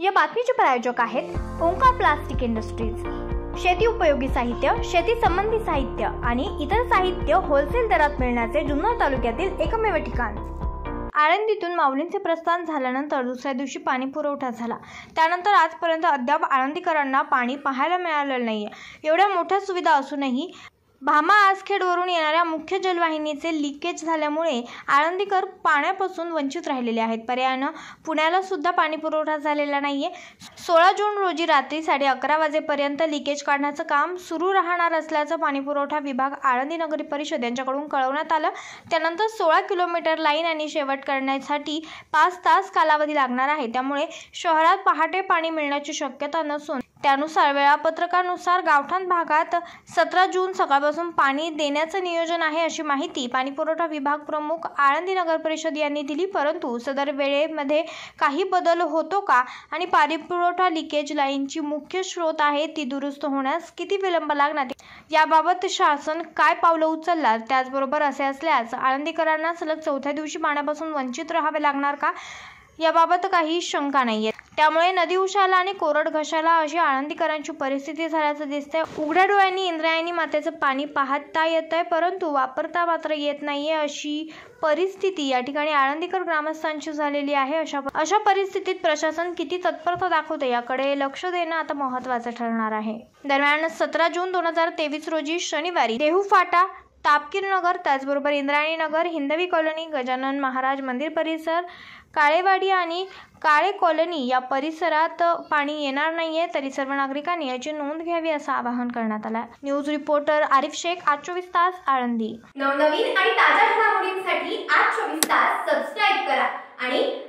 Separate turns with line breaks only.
या बातमीचे प्रायोजक आहेत ओंकार प्लास्टिक इंडस्ट्रीज शेती उपयोगी साहित्य शेती संबंधी साहित्य आणि इतर साहित्य होलसेल दरात मिळण्याचे जुन्नर तालुक्यातील एकमेव ठिकाण आळंदीतून माऊलींचे प्रस्थान झाल्यानंतर दुसऱ्या दिवशी पाणी पुरवठा झाला त्यानंतर आजपर्यंत अद्याप आळंदीकरांना पाणी पाहायला मिळालेलं नाही एवढ्या मोठ्या सुविधा असूनही भामा आसखेडवरून येणाऱ्या मुख्य जलवाहिनीचे लिकेज झाल्यामुळे आळंदीकर पाण्यापासून वंचित राहिलेले आहेत पर्यायानं पुण्याला सुद्धा पाणी पुरवठा झालेला नाहीये सोळा जून रोजी रात्री साडे अकरा वाजेपर्यंत लिकेज काढण्याचं काम सुरू राहणार असल्याचं पाणीपुरवठा विभाग आळंदी नगरी परिषद यांच्याकडून कळवण्यात आलं त्यानंतर सोळा किलोमीटर लाईन आणि शेवट करण्यासाठी पाच तास कालावधी लागणार आहे त्यामुळे शहरात पहाटे पाणी मिळण्याची शक्यता नसून त्यानुसार वेळापत्रकानुसार गावठाण भागात सतरा जून सकाळपासून पाणी देण्याचं नियोजन आहे अशी माहिती पाणीपुरवठा विभाग प्रमुख आळंदी नगर परिषद यांनी दिली परंतु सदर वेळेमध्ये काही बदल होतो का आणि पाणीपुरवठा लिकेज लाईनची मुख्य स्रोत आहे ती दुरुस्त होण्यास किती विलंब लागणार याबाबत शासन काय पावलं उचलणार त्याचबरोबर असे असल्यास आळंदीकरांना सलग चौथ्या दिवशी पाण्यापासून वंचित राहावे लागणार का याबाबत काही शंका नाही त्यामुळे नदी उशाला आणि कोरड घशाला अशी आळंदीकरांची परिस्थिती झाल्याचं दिसतंय उघड्या डोळ्यांनी इंद्रायणी मातेचं पाणी पाहता येत आहे परंतु वापरता मात्र येत नाहीये अशी परिस्थिती या ठिकाणी आळंदीकर ग्रामस्थांची झालेली आहे अशा अशा परिस्थितीत प्रशासन किती तत्परता दाखवते याकडे लक्ष देणं आता महत्वाचं ठरणार आहे दरम्यान सतरा जून दोन हजार तेवीस रोजी शनिवारी देहू फाटा तापकीर नगर त्याचबरोबर इंद्रायणी नगर हिंदवी कॉलनी गजानन महाराज मंदिर परिसर काळेवाडी आणि काळे कॉलनी या परिसरात पाणी येणार नाहीये तरी सर्व नागरिकांनी याची नोंद घ्यावी असं आवाहन करण्यात आलं न्यूज रिपोर्टर आरिफ शेख आज चोवीस तास आळंदी नवनवीन आणि ताज्या घडामोडींसाठी आज चोवीस तास सबस्क्राईब करा आणि